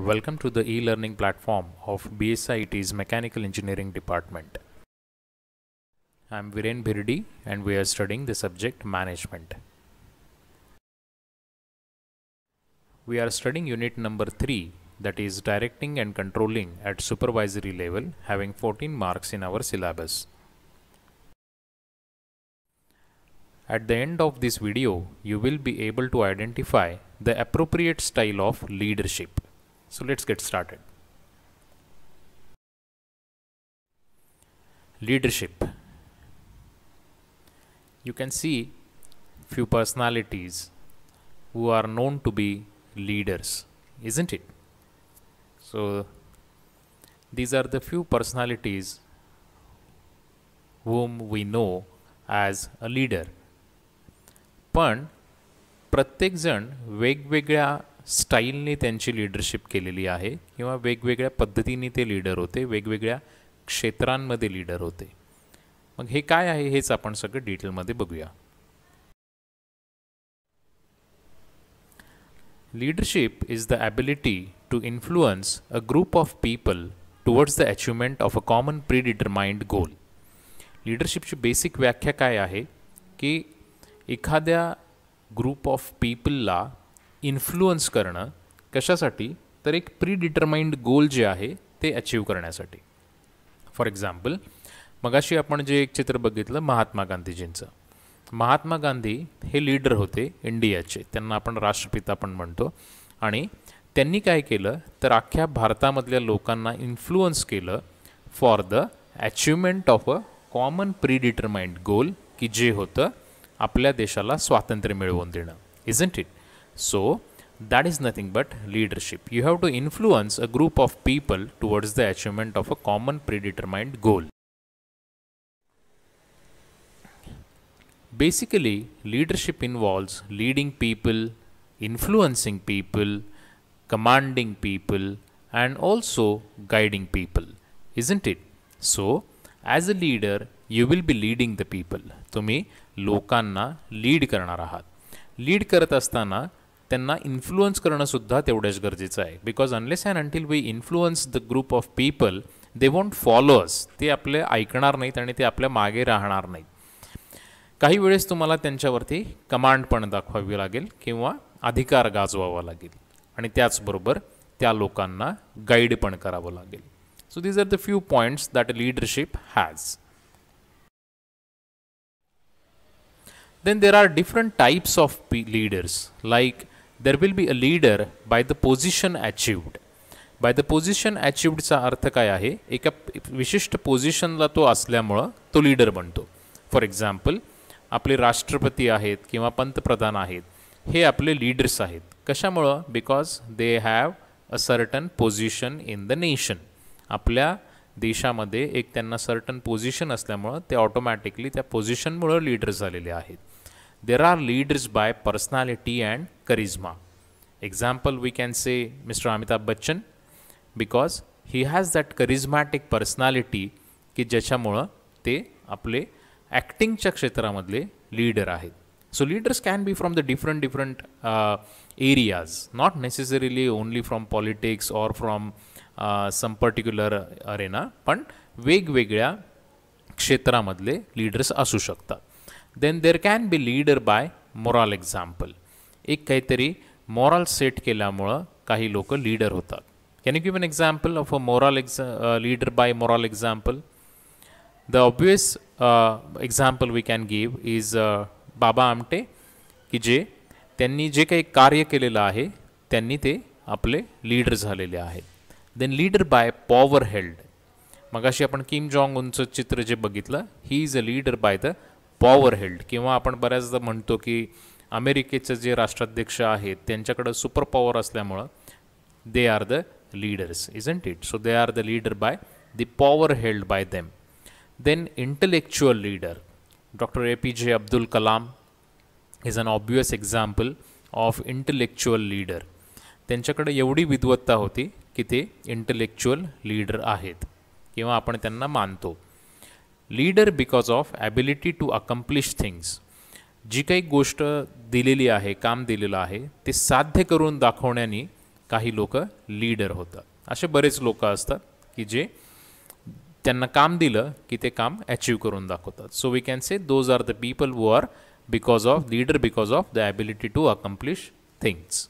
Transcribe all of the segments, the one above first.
Welcome to the e-learning platform of BSIT's Mechanical Engineering Department. I'm Viren Biridi and we are studying the subject Management. We are studying unit number 3 that is Directing and Controlling at Supervisory level having 14 marks in our syllabus. At the end of this video, you will be able to identify the appropriate style of leadership. So let's get started. Leadership. You can see few personalities who are known to be leaders, isn't it? So these are the few personalities whom we know as a leader. पण प्रत्येकजण वेगवेगळ्या स्टाईलने त्यांची leadership केलेली आहे किंवा वेगवेगळ्या पद्धतीने ते लीडर होते वेगवेगळ्या क्षेत्रांमध्ये लीडर होते मग हे काय आहे हेच आपण सगळं डिटेलमध्ये बघूया leadership is the ability to influence a group of people towards the achievement of a common predetermined goal लीडरशिपची बेसिक व्याख्या काय आहे की एखाद्या ग्रुप ऑफ पीपलला इन्फ्लुअन्स करणं कशासाठी तर एक प्री डिटरमाइंड गोल जे आहे ते अचीव करण्यासाठी फॉर एक्झाम्पल मगाशी आपण जे एक चित्र बघितलं महात्मा गांधीजींचं महात्मा गांधी हे लीडर होते इंडियाचे त्यांना आपण राष्ट्रपिता पण म्हणतो आणि त्यांनी काय केलं तर अख्ख्या भारतामधल्या लोकांना इन्फ्लुअन्स केलं for the achievement of a common pre goal की जे होतं आपल्या देशाला स्वातंत्र्य मिळवून देणं isn't it So that is nothing but leadership. You have to influence a group of people towards the achievement of a common predetermined goal. Basically, leadership involves leading people, influencing people, commanding people, and also guiding people, isn't it? So, as a leader, you will be leading the people. तुम्ही लोकांना lead करणार आहात lead करत असताना त्यांना influence सुद्धा तेवढंच गरजेचं आहे because unless and until we influence the group of people they won't followers ते आपले ऐकणार नाहीत आणि ते आपल्या मागे राहणार नाहीत काही वेळेस तुम्हाला त्यांच्यावरती कमांड पण दाखवावी लागेल किंवा अधिकार गाजवावा लागेल आणि त्याचबरोबर त्या लोकांना गाईड पण करावं लागेल so these are the few points that leadership has then there are different types of पी leaders like there will be a leader by the position achieved by the position अचीव्डचा अर्थ काय आहे एका विशिष्ट पोझिशनला तो असल्यामुळं तो लीडर बनतो फॉर एक्झाम्पल आपले राष्ट्रपती आहेत किंवा पंतप्रधान आहेत हे आपले लीडर्स आहेत कशामुळं because they have a certain position in the nation आपल्या देशामध्ये एक त्यांना सर्टन पोझिशन असल्यामुळं ते ऑटोमॅटिकली त्या पोझिशनमुळं लीडर झालेले आहेत there are leaders by personality and charisma. Example, we can say Mr. Amitabh Bachchan because he has that charismatic personality की ज्याच्यामुळं ते आपले ॲक्टिंगच्या क्षेत्रामधले लीडर आहेत so leaders can be from the different different areas not necessarily only from politics or from some particular arena पण वेगवेगळ्या क्षेत्रामधले लीडर्स असू शकतात then there can be leader by moral example एक काहीतरी मॉरल सेट केल्यामुळं काही लोक लीडर होतात can you give an example of a moral exa leader by moral example the obvious example we can give is बाबा आमटे की जे त्यांनी जे काही कार्य केलेलं आहे त्यांनी ते आपले लीडर झालेले आहेत then leader by power held मगाशी आपण किम जॉंग उनचं चित्र जे बघितलं he is a leader by the power held किंवा आपण बऱ्याचदा म्हणतो की अमेरिकेचं जे राष्ट्राध्यक्ष आहेत त्यांच्याकडं सुपर पॉवर असल्यामुळं they are the leaders isn't it so they are the leader by the power held by them then intellectual leader doctor A P J Abdul Kalam is an obvious example of intellectual leader त्यांच्याकडे एवढी विद्वत्ता होती की ते intellectual leader आहेत किंवा आपण त्यांना मानतो leader because of ability to accomplish things जी काही गोष्ट दिलेली आहे काम दिलेलं आहे ते साध्य करून दाखवण्याने काही लोक लीडर होतात असे बरेच लोक असतात की जे त्यांना काम दिलं की ते काम अचीव करून दाखवतात so we can say those are the people who are because of leader because of the ability to accomplish things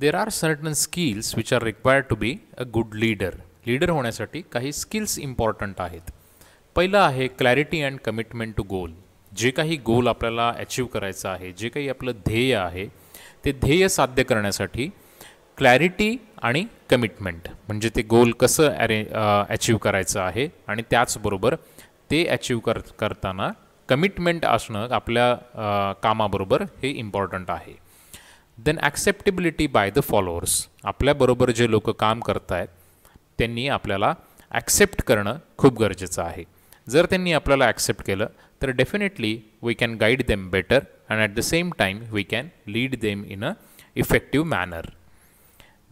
there are certain skills which are required to be a good leader leader होण्यासाठी काही skills important आहेत पहिलं आहे clarity and commitment to goal जे काही गोल आपल्याला achieve करायचं आहे जे काही आपलं ध्येय आहे ते ध्येय साध्य करण्यासाठी क्लॅरिटी आणि कमिटमेंट म्हणजे ते गोल कसं अरे अचीव करायचं आहे आणि त्याचबरोबर ते अचीव कर करताना कमिटमेंट असणं आपल्या कामाबरोबर हे इम्पॉर्टंट आहे then acceptability by the followers आपल्याबरोबर जे लोक काम करत आहेत त्यांनी आपल्याला ॲक्सेप्ट करणं खूप गरजेचं आहे जर त्यांनी आपल्याला ॲक्सेप्ट केलं तर definitely we can guide them better and at the same time we can lead them in a effective manner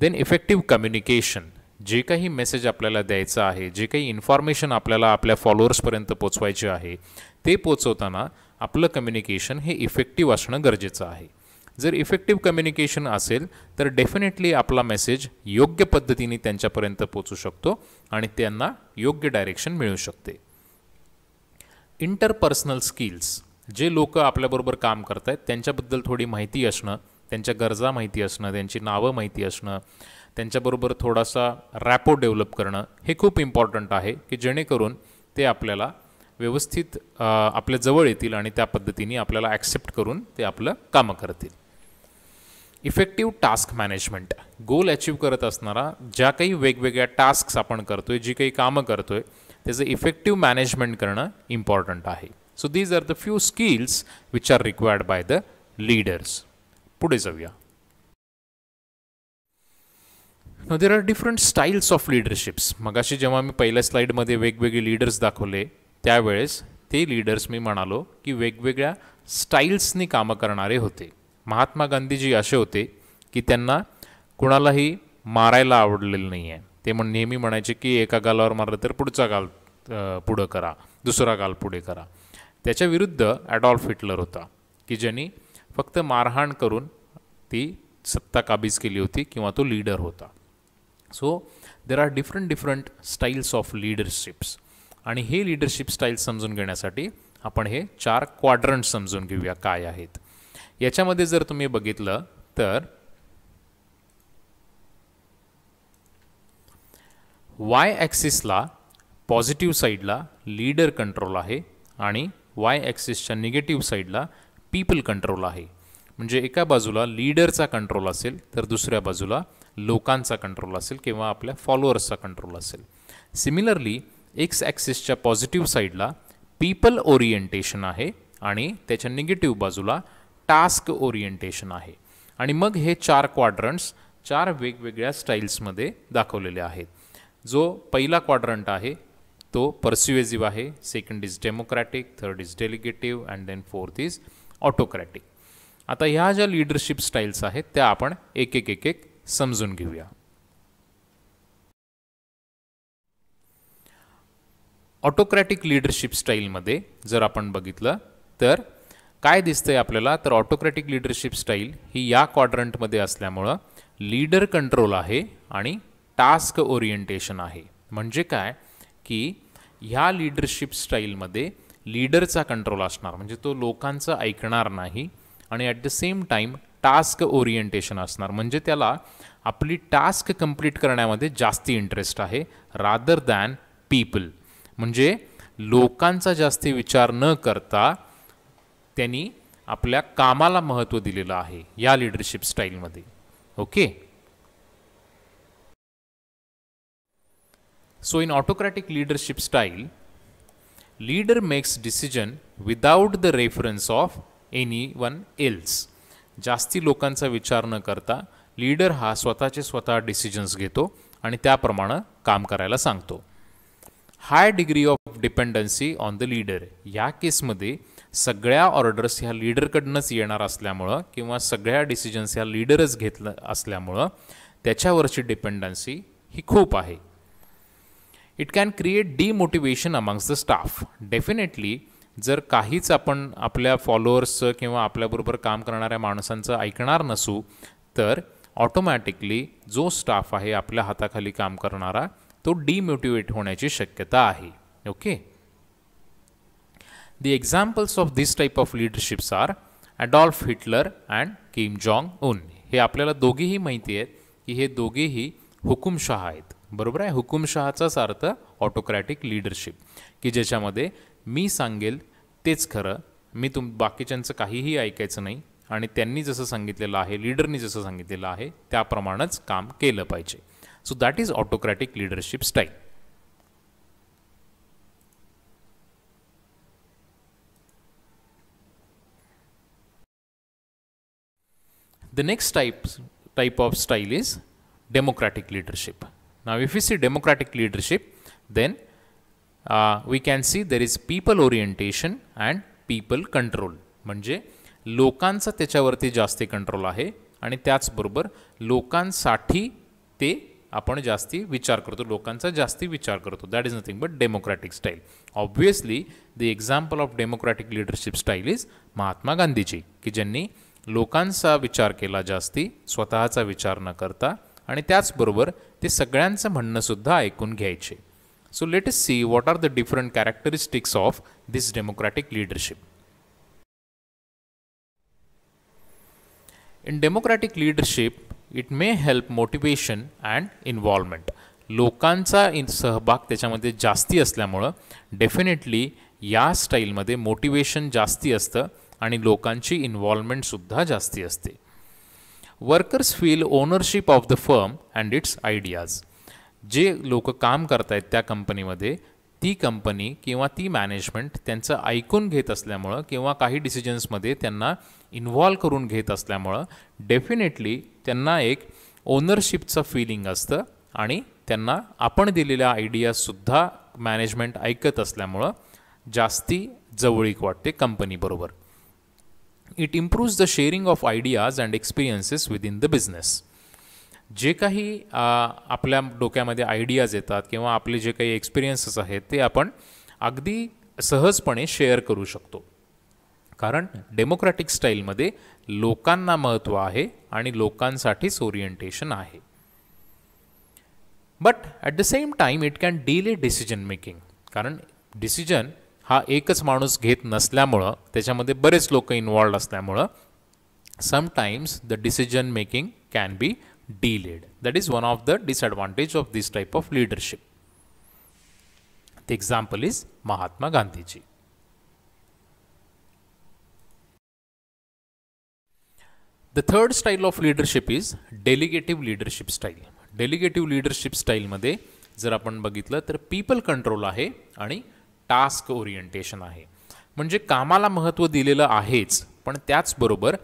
then effective communication जे काही मेसेज आपल्याला द्यायचं आहे जे काही इन्फॉर्मेशन आपल्याला आपल्या फॉलोअर्सपर्यंत पोचवायचे आहे ते पोचवताना आपलं कम्युनिकेशन हे इफेक्टिव्ह असणं गरजेचं आहे जर इफेक्टिव्ह कम्युनिकेशन असेल तर डेफिनेटली आपला मेसेज योग्य पद्धतीने त्यांच्यापर्यंत पोचू शकतो आणि त्यांना योग्य डायरेक्शन मिळू शकते इंटरपर्सनल स्किल्स जे लोक आपल्याबरोबर काम करत आहेत त्यांच्याबद्दल थोडी माहिती असणं त्यांच्या गरजा माहिती असणं त्यांची नावं माहिती असणं त्यांच्याबरोबर थोडासा रॅपो डेव्हलप करणं हे खूप इम्पॉर्टंट आहे की जेणेकरून ते आपल्याला व्यवस्थित आपल्या जवळ येतील आणि त्या पद्धतीने आपल्याला ॲक्सेप्ट करून ते आपलं कामं करतील effective task management goal achieve करत असणारा ज्या काही वेगवेगळ्या टास्क आपण करतो आहे जी काही कामं करतो आहे त्याचं इफेक्टिव्ह मॅनेजमेंट करणं इम्पॉर्टंट आहे so these are the few skills which are required by the leaders पुढे जाऊया there are different styles of leaderships मगाशी जेव्हा मी पहिल्या स्लाईडमध्ये वेगवेगळे लीडर्स दाखवले त्यावेळेस ते लीडर्स मी म्हणालो की वेगवेगळ्या स्टाईल्सनी कामं करणारे होते महात्मा गांधीजी असे होते की त्यांना कुणालाही मारायला आवडलेलं नाही आहे ते म्हण नेहमी म्हणायचे की एका गालावर मारलं तर पुढचा गाल पुढं करा दुसरा गाल पुढे करा त्याच्या विरुद्ध ॲडॉल्फ हिटलर होता की ज्यांनी फक्त मारहाण करून ती सत्ता काबीज केली होती किंवा तो लीडर होता so there are different different styles of leaderships आणि हे लीडरशिप स्टाईल समजून घेण्यासाठी आपण हे चार क्वाड्रंट समजून घेऊया काय आहेत याच्यामध्ये जर तुम्ही बघितलं तर वाय ॲक्सिसला पॉजिटिव साइडला लीडर कंट्रोल है आणि वाय ॲक्सिसच्या निगेटिव्ह साईडला पीपल कंट्रोल है मजे एक बाजूला लीडरचा कंट्रोल आल तो दुसर बाजूला लोकान कंट्रोल आल कि अपने फॉलोअर्स का कंट्रोल आल सिमिलरली एक्स ॲक्सिसच्या पॉजिटिव साइडला पीपल ओरिएंटेशन है आणि निगेटिव बाजूला टास्क ओरिएंटेशन है आणि मग हे चार क्वाड्रंट्स चार वेगवेगळ्या स्टाइल्समें दाखवलेले जो पहिला क्वाड्रंट आहे तो पर्स्युएझिव्ह आहे second is democratic third is delegative and then fourth is autocratic आता ह्या ज्या लीडरशिप स्टाईल्स आहेत त्या आपण एक एक एक एक समजून घेऊया ऑटोक्रॅटिक लीडरशिप स्टाईलमध्ये जर आपण बघितलं तर काय दिसतंय आपल्याला तर ऑटोक्रॅटिक लीडरशिप स्टाईल ही या क्वाड्रंटमध्ये असल्यामुळं लीडर कंट्रोल आहे आणि टास्क ओरिएंटेशन आहे म्हणजे काय की ह्या लीडरशिप स्टाईलमध्ये लीडरचा कंट्रोल असणार म्हणजे तो लोकांचं ऐकणार नाही आणि at the same time task orientation असणार म्हणजे त्याला आपली टास्क कंप्लीट करण्यामध्ये जास्ती इंटरेस्ट आहे रादर दॅन पीपल म्हणजे लोकांचा जास्ती विचार न करता त्यांनी आपल्या कामाला महत्त्व दिलेलं आहे या लीडरशिप स्टाईलमध्ये okay So in autocratic leadership style, leader makes decision without the reference of anyone else जास्ती लोकांचा विचार न करता लीडर हा स्वतःचे स्वतः डिसिजन्स घेतो आणि त्याप्रमाणे काम करायला सांगतो high degree of dependency on the leader या केसमध्ये सगळ्या ऑर्डर्स ह्या लीडरकडनंच येणार असल्यामुळं किंवा सगळ्या डिसिजन्स ह्या लीडरच घेतलं असल्यामुळं त्याच्यावरची डिपेंडन्सी ही खूप आहे it can create demotivation amongst the staff definitely जर काहीच आपण आपल्या फॉलोअर्सचं किंवा आपल्याबरोबर काम करणाऱ्या माणसांचं ऐकणार नसू तर ऑटोमॅटिकली जो स्टाफ आहे आपल्या हाताखाली काम करणारा तो डिमोटिवेट होण्याची शक्यता आहे okay the examples of this type of leaderships are Adolf Hitler and Kim Jong Un हे आपल्याला दोघेही माहिती आहेत की हे दोघेही हुकुमशहा आहेत बरोबर आहे हुकुमशहाचाच अर्थ ऑटोक्रॅटिक लीडरशिप की ज्याच्यामध्ये मी सांगेल तेच खरं मी तुम बाकीच्यांचं काहीही ऐकायचं नाही आणि त्यांनी जसं सांगितलेलं आहे लीडरनी जसं सांगितलेलं आहे त्याप्रमाणेच काम केलं पाहिजे so that is autocratic leadership style the next type type of style is democratic leadership Now, if we see democratic leadership, then uh, we can see there is people orientation and people control. Manje, lokansa techavarti jasti control ahe, and ityats burber, lokansati te upon jasti vichar karto, lokansa jasti vichar karto. That is nothing but democratic style. Obviously, the example of democratic leadership style is Mahatma Gandhi Gandhiji. Kijani, lokansa vichar kela jasti, swatahasa vichar na karta. आणि त्याचबरोबर ते सगळ्यांचं म्हणणंसुद्धा ऐकून घ्यायचे so let us see what are the different characteristics of this democratic leadership in democratic leadership it may help motivation and involvement लोकांचा in सहभाग त्याच्यामध्ये जास्ती असल्यामुळं डेफिनेटली या स्टाईलमध्ये मोटिवेशन जास्ती असतं आणि लोकांची इन्व्हॉल्वमेंटसुद्धा जास्ती असते workers feel ownership of the firm and its ideas जे लोक काम आहेत त्या कंपनीमध्ये ती कंपनी किंवा ती मॅनेजमेंट त्यांचं ऐकून घेत असल्यामुळं किंवा काही डिसिजन्समध्ये त्यांना इन्व्हॉल्व करून घेत असल्यामुळं डेफिनेटली त्यांना एक ओनरशिपचं फिलिंग असतं आणि त्यांना आपण दिलेल्या आयडियाजसुद्धा मॅनेजमेंट ऐकत असल्यामुळं जास्ती जवळीक वाटते कंपनीबरोबर it improves the sharing of ideas and experiences with in the business जे काही आपल्या डोक्यामध्ये आयडियाज येतात किंवा आपले जे काही एक्सपिरियन्सेस आहेत ते आपण अगदी सहजपणे शेअर करू शकतो कारण डेमोक्रॅटिक स्टाईलमध्ये लोकांना महत्त्व आहे आणि लोकांसाठीच ओरिएंटेशन आहे but at the same time it can delay decision making कारण डिसिजन हा एकच माणूस घेत नसल्यामुळं त्याच्यामध्ये बरेच लोक इन्वॉल्ड असल्यामुळं sometimes the decision making can be delayed that is one of the disadvantage of this type of leadership the example is Mahatma Gandhiji the third style of leadership is delegative leadership style delegative leadership स्टाईलमध्ये जर आपण बघितलं तर people control आहे आणि task orientation आहे म्हणजे कामाला महत्त्व दिलेलं आहेच पण त्याचबरोबर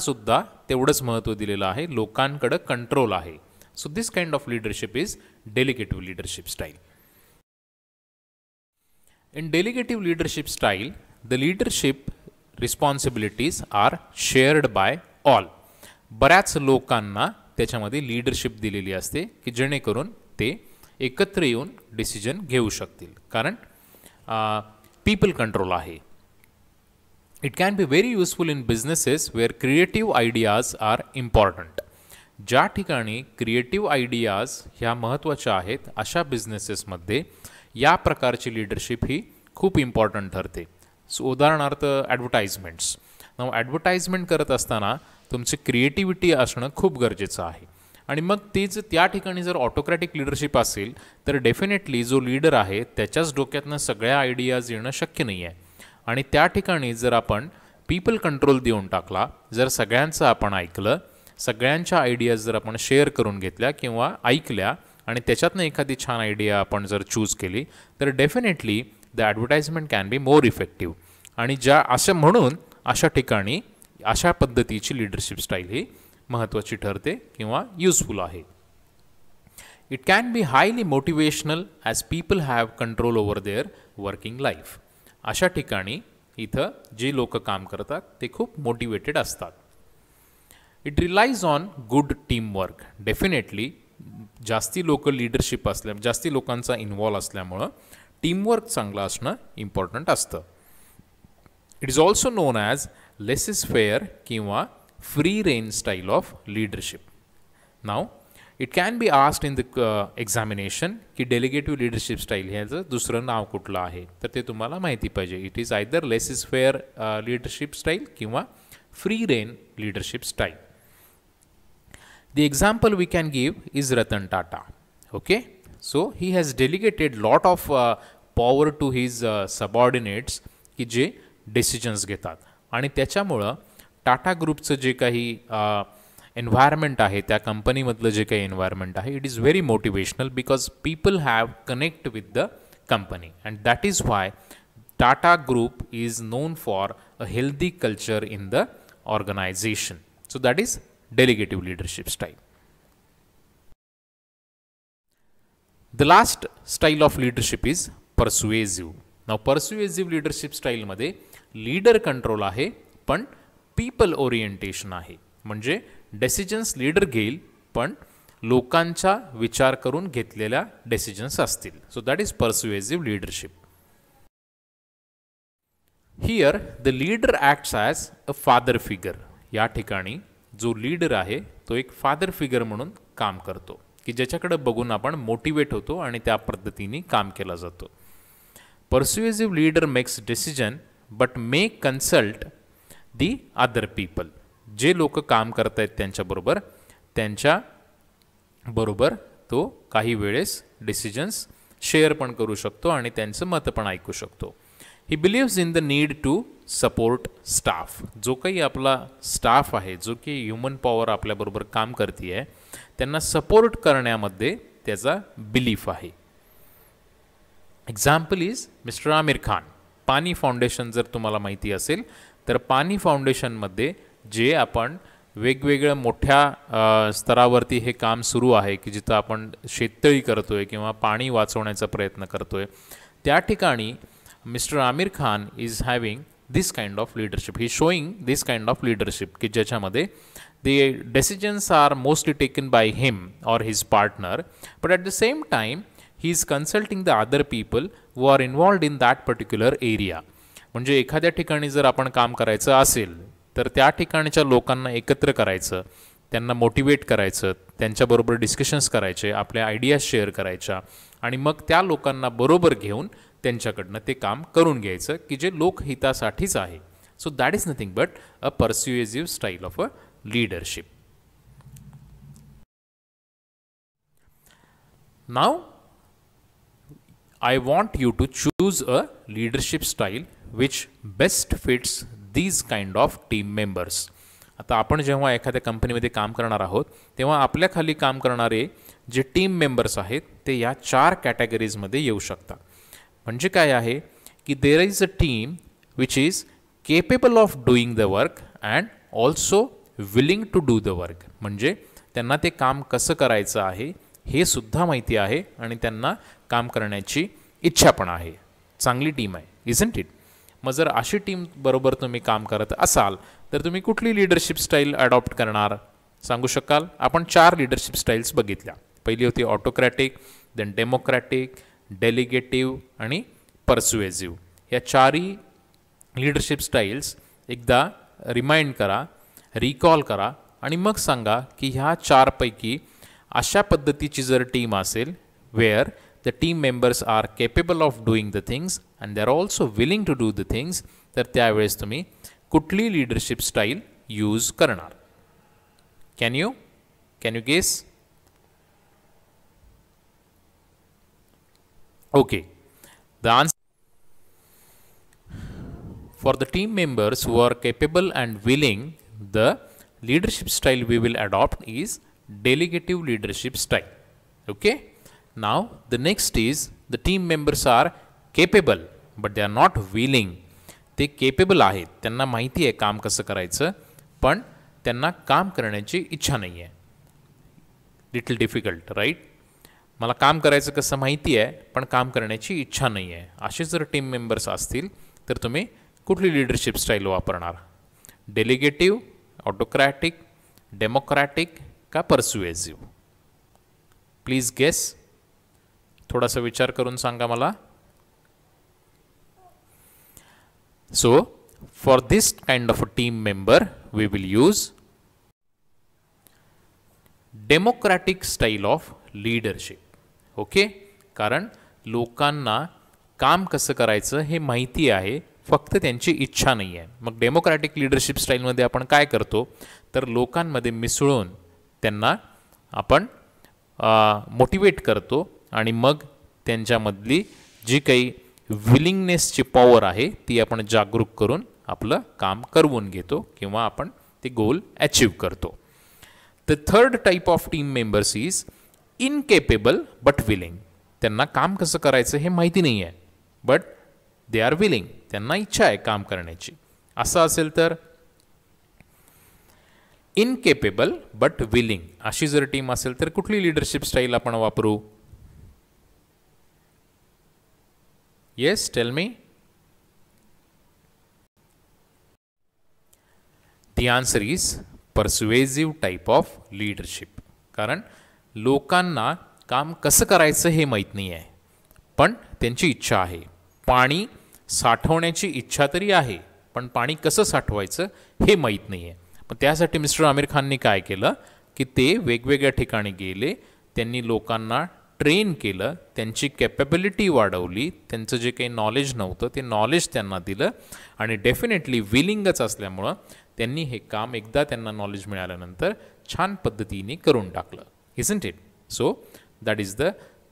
सुद्धा तेवढंच महत्त्व दिलेलं आहे लोकांकडं कंट्रोल आहे so this kind of leadership is delegative leadership style in delegative leadership style the leadership responsibilities are shared by all बऱ्याच लोकांना त्याच्यामध्ये लीडरशिप दिलेली असते की जेणेकरून ते एकत्र येऊन डिसिजन घेऊ शकतील कारण पीपल कंट्रोल आहे it can be very useful in businesses where creative ideas are important ज्या ठिकाणी क्रिएटिव्ह आयडियाज ह्या महत्त्वाच्या आहेत अशा बिझनेसेसमध्ये या प्रकारची लिडरशिप ही खूप इम्पॉर्टंट ठरते सो उदाहरणार्थ ॲडव्हर्टाइजमेंट्स ॲडव्हर्टाइजमेंट करत असताना तुमची क्रिएटिव्हिटी असणं खूप गरजेचं आहे आणि मग तेच त्या ठिकाणी जर ऑटोक्रॅटिक लिडरशिप असेल तर डेफिनेटली जो लीडर आहे त्याच्याच डोक्यातनं सगळ्या आयडियाज येणं शक्य नाही आहे आणि त्या ठिकाणी जर आपण पीपल कंट्रोल देऊन टाकला जर सगळ्यांचं आपण ऐकलं सगळ्यांच्या आयडियाज जर आपण शेअर करून घेतल्या किंवा ऐकल्या आणि त्याच्यातनं एखादी छान आयडिया आपण जर चूज केली तर definitely the advertisement can be more effective आणि ज्या असं म्हणून अशा ठिकाणी अशा पद्धतीची लिडरशिप स्टाईल ही महत्त्वाची ठरते किंवा युजफुल आहे it can be highly motivational as people have control over their working life अशा ठिकाणी इथं जे लोक काम करतात ते खूप मोटिवेटेड असतात it relies on good teamwork definitely जास्ती लोक लिडरशिप असल्या जास्ती लोकांचा इन्वॉल्व असल्यामुळं टीमवर्क चांगलं असणं इम्पॉर्टंट असतं it is also known as laissez faire किंवा free reign style of leadership. Now, it can be asked in the uh, examination ki delegative leadership style hai jo dusra naav kutla aahe tar te tumhala maiti paje it is either less is fair uh, leadership style kiwa free reign leadership style the example we can give is ratan tata okay so he has delegated lot of uh, power to his uh, subordinates ki je decisions getat ani tyachamula Tata ग्रुपचं जे काही environment आहे त्या कंपनीमधलं जे काही environment आहे it is very motivational because people have connect with the company and that is why Tata group is known for a healthy culture in the organisation so that is delegative leadership style the last style of leadership is persuasive now persuasive leadership स्टाईलमध्ये leader control आहे पण people orientation आहे म्हणजे डेसिजन्स leader घेईल पण लोकांचा विचार करून घेतलेल्या डेसिजन्स असतील so that is persuasive leadership here the leader acts as a father figure या ठिकाणी जो लीडर आहे तो एक फादर फिगर म्हणून काम करतो की ज्याच्याकडे बघून आपण मोटिवेट होतो आणि त्या पद्धतीने काम केला जातो persuasive leader makes decision but may consult the other people जे लोक काम करत आहेत त्यांच्याबरोबर त्यांच्या बरोबर तो काही वेळेस डिसिजन्स शेअर पण करू शकतो आणि त्यांचं मत पण ऐकू शकतो he believes in the need to support staff जो काही आपला स्टाफ आहे जो की ह्युमन पॉवर आपल्याबरोबर काम करती आहे त्यांना सपोर्ट करण्यामध्ये त्याचा बिलीफ आहे example is Mister Aamir Khan Paani Foundation जर तुम्हाला माहिती असेल तर पाणी फाउंडेशनमध्ये जे आपण वेगवेगळ्या मोठ्या स्तरावरती हे काम सुरू आहे की जिथं आपण शेततळी करतो आहे किंवा पाणी वाचवण्याचा प्रयत्न करतो आहे त्या ठिकाणी Mister Aamir Khan is having this kind of leadership he showing this kind of leadership की ज्याच्यामध्ये the decisions are mostly taken by him or his partner but at the same time he is the the other people who are involved in that particular area म्हणजे एखाद्या ठिकाणी जर आपण काम करायचं असेल तर त्या ठिकाणच्या लोकांना एकत्र करायचं त्यांना मोटिवेट करायचं त्यांच्याबरोबर डिस्कशन्स करायचे आपल्या आयडियाज शेअर करायच्या आणि मग त्या लोकांना बरोबर घेऊन त्यांच्याकडनं ते काम करून घ्यायचं की जे लोकहितासाठीच आहे so that is nothing but a persuasive style of a leadership now I want you to choose a leadership style which best fits these kind of team members आता आपण जेव्हा एखाद्या कंपनीमध्ये काम करणार आहोत तेव्हा आपल्याखाली काम करणारे जे टीम मेंबर्स आहेत ते या चार कॅटेगरीजमध्ये येऊ शकतात म्हणजे काय आहे की there is a team which is capable of doing the work and also willing to do the work म्हणजे त्यांना ते काम कसं करायचं आहे हे सुद्धा माहिती आहे आणि त्यांना काम करण्याची इच्छा पण आहे चांगली टीम आहे इजंट इट मग जर अशी टीम बरोबर तुम्ही काम करत असाल तर तुम्ही कुठली लिडरशिप स्टाईल अडॉप्ट करणार सांगू शकाल आपण चार लिडरशिप स्टाईल्स बघितल्या पहिली होती ऑटोक्रॅटिक देन डेमोक्रॅटिक डेलिगेटिव्ह आणि पर्सुएझिव्ह या चारही लीडरशिप स्टाईल्स एकदा रिमाइंड करा रिकॉल करा आणि मग सांगा की ह्या चारपैकी अशा पद्धतीची जर टीम असेल where the team members are capable of doing the things and they're also willing to do the things that they have to me kutli leadership style use karanar can you can you guess okay the answer for the team members who are capable and willing the leadership style we will adopt is delegative leadership style okay now the next is the team members are capable but they are not willing ते capable आहेत त्यांना माहिती आहे काम कसं करायचं पण त्यांना काम करण्याची इच्छा नाही आहे लिटल डिफिकल्ट राईट मला काम करायचं कसं माहिती आहे पण काम करण्याची इच्छा नाही आहे असे जर टीम मेंबर्स असतील तर तुम्ही कुठली लिडरशिप स्टाईल वापरणार डेलिगेटिव्ह ऑटोक्रॅटिक डेमोक्रॅटिक का पर्स्युएझिव्ह प्लीज गेस थोडासा विचार करून सांगा मला so for this kind of a team member we will use democratic style of leadership okay कारण लोकांना काम कसं करायचं हे माहिती आहे फक्त त्यांची इच्छा नाही आहे मग डेमोक्रॅटिक लीडरशिप स्टाईलमध्ये आपण काय करतो तर लोकांमध्ये मिसळून त्यांना आपण मोटिवेट करतो आणि मग त्यांच्यामधली जी काही विलिंगनेसची पॉवर आहे ती आपण जागरूक करून आपलं काम करवून घेतो किंवा आपण ते गोल अचीव करतो the third type of team members is incapable but willing त्यांना काम कसं करायचं हे माहिती नाही आहे बट दे आर विलिंग त्यांना इच्छा आहे काम करण्याची असं असेल तर इनकेपेबल बट विलिंग अशी जर टीम असेल तर कुठली लिडरशिप स्टाईल आपण वापरू Yes, tell me. The answer is persuasive type of leadership कारण लोकांना काम कसं करायचं हे माहीत नाही आहे पण त्यांची इच्छा आहे पाणी साठवण्याची इच्छा तरी आहे पण पाणी कसं साठवायचं हे माहीत नाही आहे मग त्यासाठी मिस्टर आमिर खानने काय केलं की ते वेगवेगळ्या ठिकाणी गेले त्यांनी लोकांना ट्रेन केलं त्यांची कॅपेबिलिटी वाढवली त्यांचं जे काही नॉलेज नव्हतं ते नॉलेज त्यांना दिलं आणि डेफिनेटली विलिंगच असल्यामुळं त्यांनी हे काम एकदा त्यांना नॉलेज मिळाल्यानंतर छान पद्धतीने करून टाकलं isn't it so that is the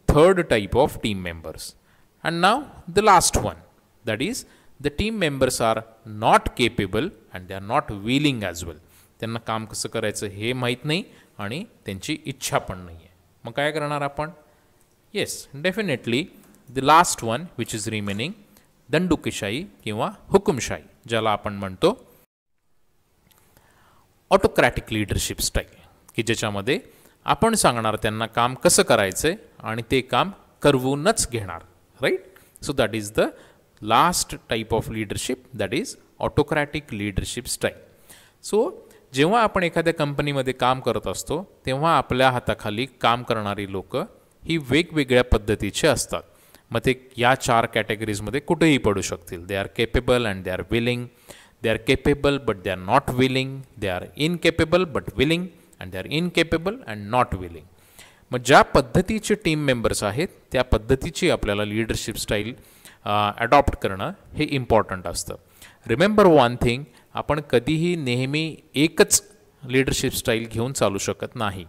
third type of team members and now the last one that is the team members are not capable and they are not willing as well त्यांना काम कसं करायचं हे माहीत नाही आणि त्यांची इच्छा पण नाही आहे मग काय करणार आपण yes definitely the last one which is remaining दंडुकीशाही किंवा हुकुमशाही ज्याला आपण म्हणतो ऑटोक्रॅटिक लीडरशिप स्टाईल की ज्याच्यामध्ये आपण सांगणार त्यांना काम कसं करायचं आणि ते काम करवूनच घेणार right so that is the last type of leadership that is autocratic leadership style so जेव्हा आपण एखाद्या कंपनीमध्ये काम करत असतो तेव्हा आपल्या हाताखाली काम करणारी लोकं ही वेगवेगळ्या पद्धतीची असतात मग ते या चार कॅटेगरीजमध्ये कुठेही पडू शकतील they are capable and they are willing they are capable but they are not willing they are incapable but willing and they are incapable and not willing मग ज्या पद्धतीचे टीम मेंबर्स आहेत त्या पद्धतीची आपल्याला लिडरशिप स्टाईल ॲडॉप्ट करणं हे important असतं रिमेंबर वन थिंग आपण कधीही नेहमी एकच लिडरशिप स्टाईल घेऊन चालू शकत नाही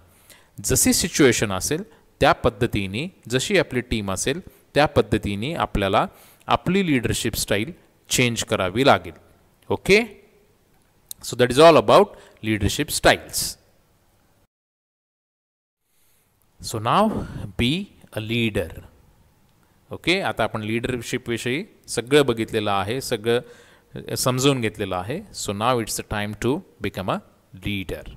जशी सिच्युएशन असेल त्या पद्धतीने जशी आपली टीम असेल त्या पद्धतीने आपल्याला आपली लीडरशिप स्टाईल चेंज करावी लागेल okay so that is all about leadership styles so now be a leader okay आता आपण लीडरशिपविषयी सगळं बघितलेलं आहे सगळं समजून घेतलेलं आहे so now it's a time to become a leader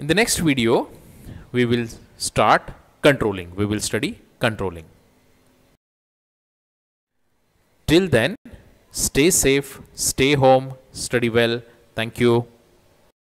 In the next video, we will start controlling. We will study controlling. Till then, stay safe, stay home, study well. Thank you.